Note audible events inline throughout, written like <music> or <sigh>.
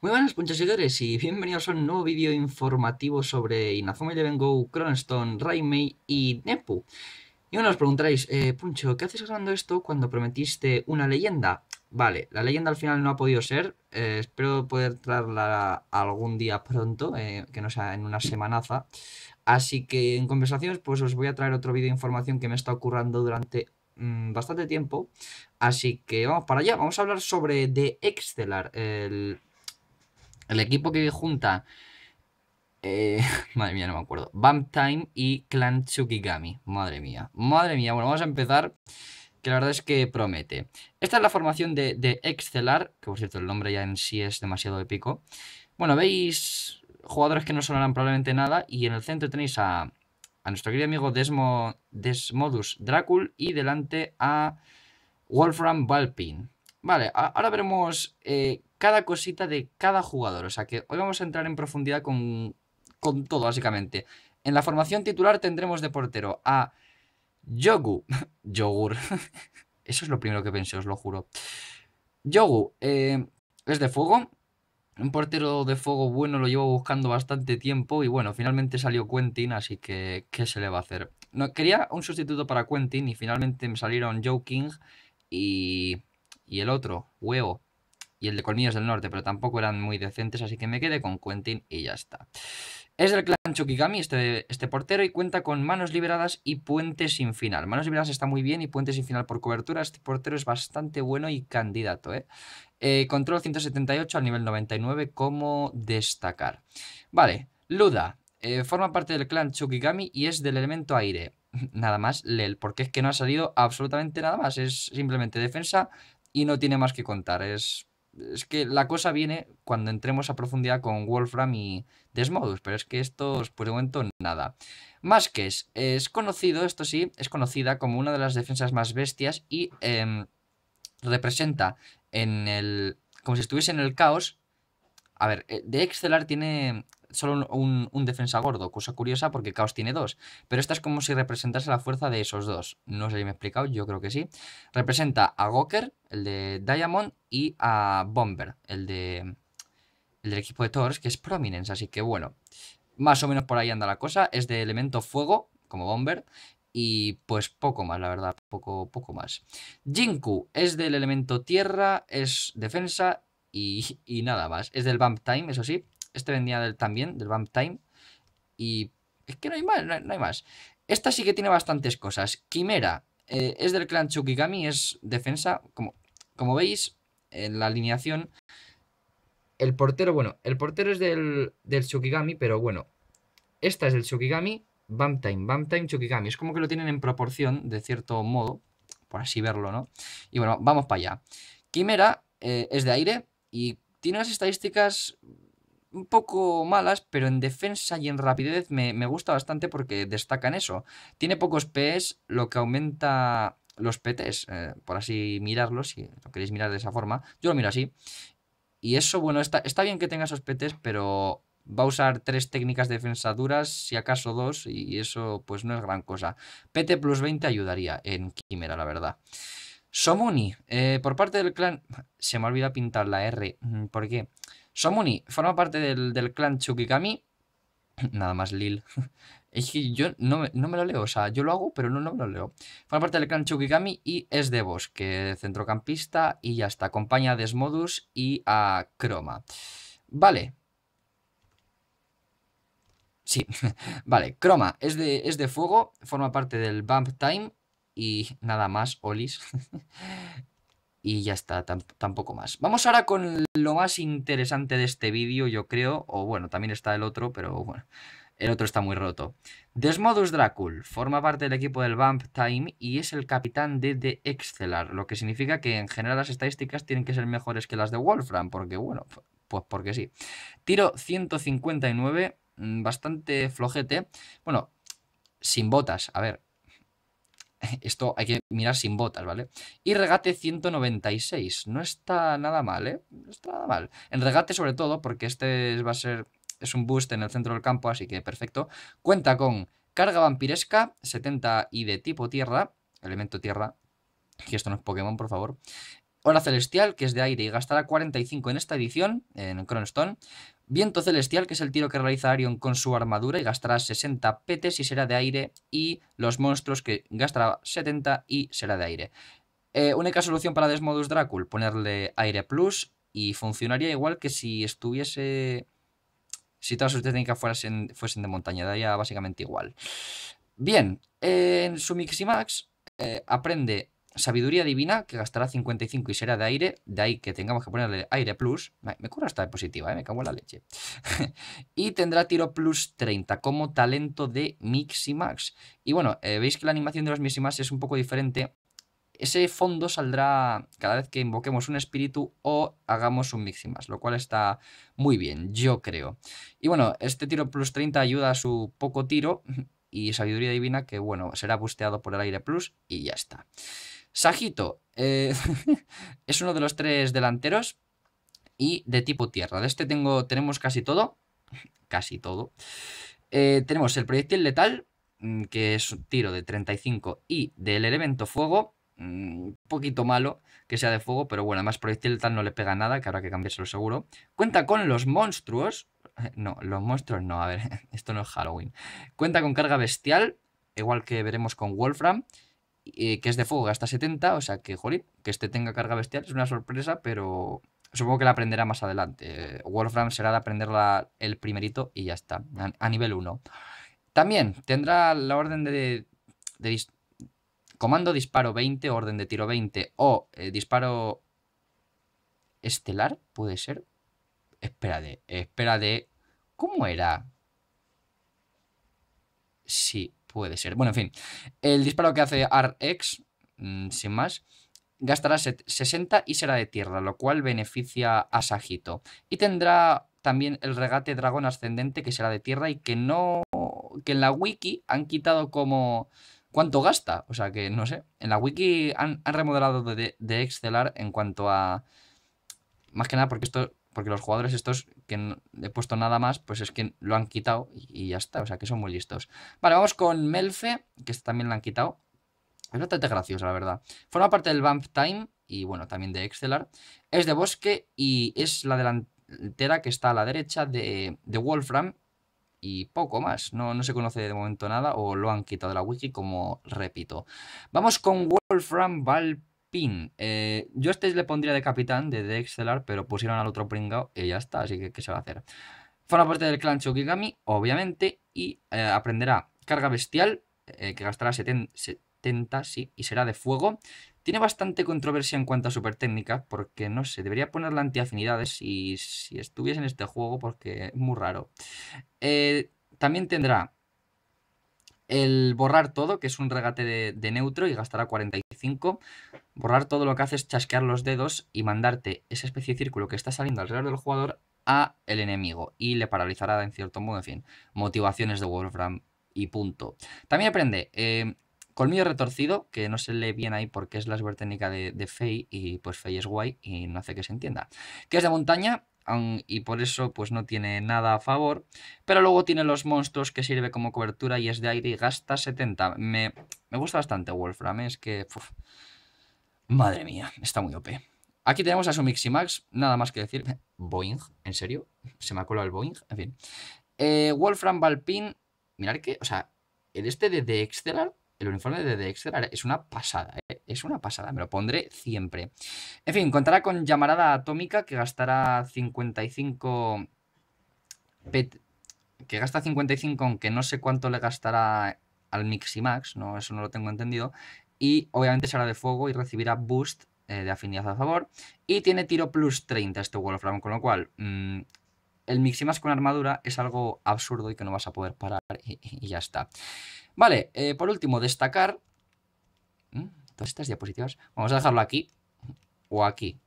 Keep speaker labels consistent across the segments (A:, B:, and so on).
A: Muy buenas seguidores y bienvenidos a un nuevo vídeo informativo sobre Inazuma Eleven Go, Cronstone, Raimei y Nepu. Y bueno os preguntaréis, eh, Puncho, ¿qué haces grabando esto cuando prometiste una leyenda? Vale, la leyenda al final no ha podido ser, eh, espero poder traerla algún día pronto, eh, que no sea en una semanaza. Así que en conversaciones pues os voy a traer otro vídeo de información que me está ocurriendo durante mm, bastante tiempo. Así que vamos para allá. Vamos a hablar sobre The Excelar, el el equipo que junta. Eh, <laughs> madre mía, no me acuerdo. Bump Time y Clan Tsukigami. Madre mía. Madre mía. Bueno, vamos a empezar. Que la verdad es que promete. Esta es la formación de, de Excelar. Que por cierto, el nombre ya en sí es demasiado épico. Bueno, veis jugadores que no sonarán probablemente nada. Y en el centro tenéis a, a nuestro querido amigo Desmo, Desmodus Dracul. Y delante a Wolfram Balpin. Vale, ahora veremos eh, cada cosita de cada jugador. O sea que hoy vamos a entrar en profundidad con, con todo, básicamente. En la formación titular tendremos de portero a Yogu. <laughs> Yogur. <laughs> Eso es lo primero que pensé, os lo juro. Yogu eh, es de fuego. Un portero de fuego bueno lo llevo buscando bastante tiempo y bueno, finalmente salió Quentin, así que ¿qué se le va a hacer? No, quería un sustituto para Quentin y finalmente me salieron Joe King y, y el otro, Huevo y el de Colmillos del Norte, pero tampoco eran muy decentes, así que me quedé con Quentin y ya está. Es del clan Chukigami, este, este portero, y cuenta con manos liberadas y puente sin final. Manos liberadas está muy bien y puente sin final por cobertura. Este portero es bastante bueno y candidato, ¿eh? eh control 178 al nivel 99, ¿cómo destacar? Vale, Luda. Eh, forma parte del clan Chukigami y es del elemento aire. <laughs> Nada más, Lel, porque es que no ha salido absolutamente nada más. Es simplemente defensa y no tiene más que contar. Es es que la cosa viene cuando entremos a profundidad con Wolfram y Desmodus, pero es que esto por el momento nada. que es conocido, esto sí, es conocida como una de las defensas más bestias y em, representa en el como si estuviese en el caos. A ver, eh, de Excelar tiene solo un, defensa gordo, cosa curiosa porque Chaos tiene dos. Pero esta es como si representase la fuerza de esos dos. No sé si me he explicado, yo creo que sí. Representa a Goker, el de Diamond, y a Bomber, el de el del equipo de Thors, que es Prominence. Así que bueno, más o menos por ahí anda la cosa. Es de elemento fuego, como Bomber. Y pues poco más, la verdad, poco, poco más. Jinku es del elemento tierra, es defensa y, y nada más. Es del Bump Time, eso sí. Este vendía del, también, del Bump Time. Y es que no hay más, no hay, más. Esta sí que tiene bastantes cosas. Quimera eh, es del clan Chukigami, es defensa. Como, como veis, en la alineación. El portero, bueno, el portero es del, del pero bueno. Esta es del Chukigami, Bump Time, Bump Time, Chukigami. Es como que lo tienen en proporción, de cierto modo, por así verlo, ¿no? Y bueno, vamos para allá. Quimera eh, es de aire y tiene unas estadísticas un poco malas, pero en defensa y en rapidez me, gusta bastante porque destacan eso. Tiene pocos PS, lo que aumenta los PTs, eh, por así mirarlos, si lo queréis mirar de esa forma. Yo lo miro así. Y eso, bueno, está, bien que tenga esos PTs, pero va a usar tres técnicas defensaduras, si acaso dos, y eso pues no es gran cosa. PT plus 20 ayudaría en Quimera, la verdad. Somuni, eh, por parte del clan, se me olvida pintar la R, mm, ¿por qué? Somuni forma parte del, clan Chukigami, <clears throat> Nada más Lil. <laughs> Es que yo no me, lo leo, o sea, yo lo hago, pero no, me lo leo. Forma parte del clan Chukigami y es de bosque, centrocampista y ya está. Acompaña a Desmodus y a Chroma. Vale. Sí, <laughs> vale. Chroma es de, es de fuego, forma parte del Bump Time y nada más, Olis. <laughs> y ya está, tampoco más. Vamos ahora con lo más interesante de este vídeo, yo creo, o bueno, también está el otro, pero bueno, el otro está muy roto. Desmodus Dracul forma parte del equipo del Vamp Time y es el capitán de The Excelar, lo que significa que en general las estadísticas tienen que ser mejores que las de Wolfram, porque bueno, pues porque sí. Tiro 159, mm, bastante flojete, bueno, sin botas, a ver, <laughs> Esto hay que mirar sin botas, ¿vale? Y regate 196. No está nada mal, ¿eh? No está nada mal. En regate sobre todo, porque este va a ser... Es un boost en el centro del campo, así que perfecto. Cuenta con carga vampiresca, 70 y de tipo tierra, elemento tierra, que esto no es Pokémon, por favor. Bola celestial, que es de aire y gastará 45 en esta edición, en Cronstone. Viento celestial, que es el tiro que realiza Arion con su armadura y gastará 60 petes y será de aire. Y los monstruos, que gastará 70 y será de aire. Eh, única solución para Desmodus Dracul, ponerle aire plus y funcionaría igual que si estuviese... Si todas sus técnicas fuesen, de montaña, daría básicamente igual. Bien, en su Miximax Max eh, aprende sabiduría divina que gastará 55 y será de aire, de ahí que tengamos que ponerle aire plus. Me cura esta diapositiva, ¿eh? me cago en la leche. <laughs> y tendrá tiro plus 30 como talento de Miximax. Y bueno, eh, veis que la animación de los Miximax es un poco diferente. Ese fondo saldrá cada vez que invoquemos un espíritu o hagamos un Miximax, lo cual está muy bien, yo creo. Y bueno, este tiro plus 30 ayuda a su poco tiro <laughs> y sabiduría divina que, bueno, será busteado por el aire plus y ya está. Sajito eh, <laughs> es uno de los tres delanteros y de tipo tierra. De este tengo, tenemos casi todo. <laughs> Casi todo. Eh, tenemos el proyectil letal, mm, que es un tiro de 35 y del elemento fuego. Mm, un poquito malo que sea de fuego, pero bueno, además proyectil letal no le pega nada, que habrá que cambiárselo seguro. Cuenta con los monstruos. Eh, no, los monstruos no, a ver, <laughs> esto no es Halloween. Cuenta con carga bestial, igual que veremos con Wolfram. Eh, que es de fuego, hasta 70, o sea que, jolí, que este tenga carga bestial es una sorpresa, pero supongo que la aprenderá más adelante. Eh, Wolfram será de aprenderla el primerito y ya está, a, nivel 1. También tendrá la orden de, comando disparo 20, orden de tiro 20 o eh, disparo estelar, puede ser. Espera de, espera de, ¿cómo era? Sí, Puede ser. Bueno, en fin. El disparo que hace RX, mm, sin más, gastará 60 y será de tierra, lo cual beneficia a Sajito. Y tendrá también el regate dragón ascendente que será de tierra y que no... que en la wiki han quitado como... ¿Cuánto gasta? O sea que, no sé. En la wiki han, remodelado de, de, Excelar en cuanto a... Más que nada porque esto porque los jugadores estos que he puesto nada más, pues es que lo han quitado y, ya está, o sea que son muy listos. Vale, vamos con Melfe, que este también lo han quitado. Es bastante graciosa, la verdad. Forma parte del Vamp Time y bueno, también de Excelar. Es de bosque y es la delantera que está a la derecha de, Wolfram y poco más. No, no, se conoce de momento nada o lo han quitado de la wiki, como repito. Vamos con Wolfram Valp. Pin. Eh, yo este le pondría de capitán de Dexelar, pero pusieron al otro pringao y ya está, así que ¿qué se va a hacer? Forma parte del clan Shogigami obviamente, y eh, aprenderá carga bestial, eh, que gastará 70, sí, y será de fuego. Tiene bastante controversia en cuanto a super técnica, porque no sé, debería ponerla antiafinidades afinidades si estuviese en este juego, porque es muy raro. también tendrá el borrar todo, que es un regate de, de neutro y gastará 45 borrar todo lo que hace es chasquear los dedos y mandarte esa especie de círculo que está saliendo alrededor del jugador a el enemigo y le paralizará en cierto modo, en fin, motivaciones de Wolfram y punto. También aprende eh, colmillo retorcido, que no se lee bien ahí porque es la super técnica de, de y pues Fey es guay y no hace que se entienda. Que es de montaña, y por eso pues no tiene nada a favor. Pero luego tiene los monstruos que sirve como cobertura y es de aire y gasta 70. Me, me gusta bastante Wolfram, eh, es que Madre mía, está muy OP. Aquí tenemos a su Miximax, nada más que decir. <laughs> Boeing, ¿en serio? Se me ha colado el Boeing, en fin. Eh, Wolfram Balpin, mirad que, o sea, el este de The el uniforme de The es una pasada, ¿eh? es una pasada, me lo pondré siempre. En fin, contará con llamarada atómica que gastará 55 que gasta 55, aunque no sé cuánto le gastará al Miximax, no, eso no lo tengo entendido, y obviamente será de fuego y recibirá boost eh, de afinidad a favor. Y tiene tiro plus 30 este Wolfram, con lo cual mm, el Miximas con armadura es algo absurdo y que no vas a poder parar <laughs> y, ya está. Vale, eh, por último, destacar... ¿Mm? Todas estas diapositivas. Vamos a dejarlo aquí o aquí.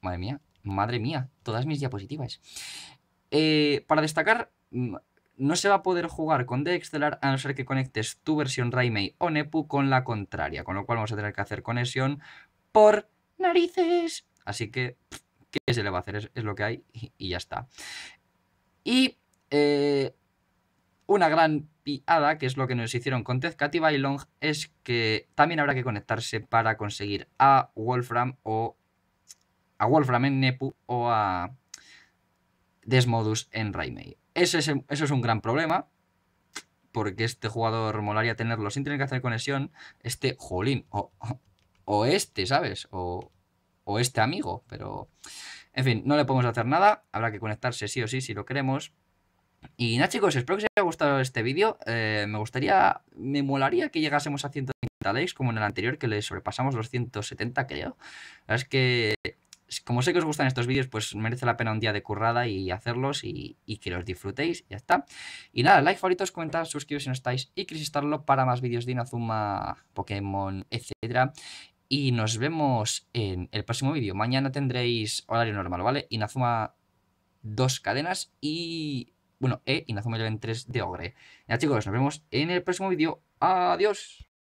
A: Madre mía, madre mía, todas mis diapositivas. Eh, para destacar mm, no se va a poder jugar con Dexcelar a no ser que conectes tu versión Raimei o Nepu con la contraria, con lo cual vamos a tener que hacer conexión por narices. Así que, ¿qué se le va a hacer? Es, lo que hay y, ya está. Y eh, una gran piada, que es lo que nos hicieron con y Bailong, es que también habrá que conectarse para conseguir a Wolfram o a Wolfram en Nepu o a Desmodus en Raimei. Eso es, un gran problema, porque este jugador molaría tenerlo sin tener que hacer conexión. Este, jolín, o, este, ¿sabes? O, este amigo, pero... En fin, no le podemos hacer nada, habrá que conectarse sí o sí si lo queremos. Y nada chicos, espero que os haya gustado este vídeo, eh, me gustaría, me molaría que llegásemos a 150 likes como en el anterior que le sobrepasamos los 170 creo. Es que como sé que os gustan estos vídeos, pues merece la pena un día de currada y hacerlos y, que los disfrutéis, ya está. Y nada, like, favoritos, comentar, suscribiros si no estáis y estarlo para más vídeos de Inazuma, Pokémon, etcétera. Y nos vemos en el próximo vídeo. Mañana tendréis horario normal, ¿vale? Inazuma dos cadenas y... Bueno, e Inazuma en 3 de Ogre. Ya chicos, nos vemos en el próximo vídeo. ¡Adiós!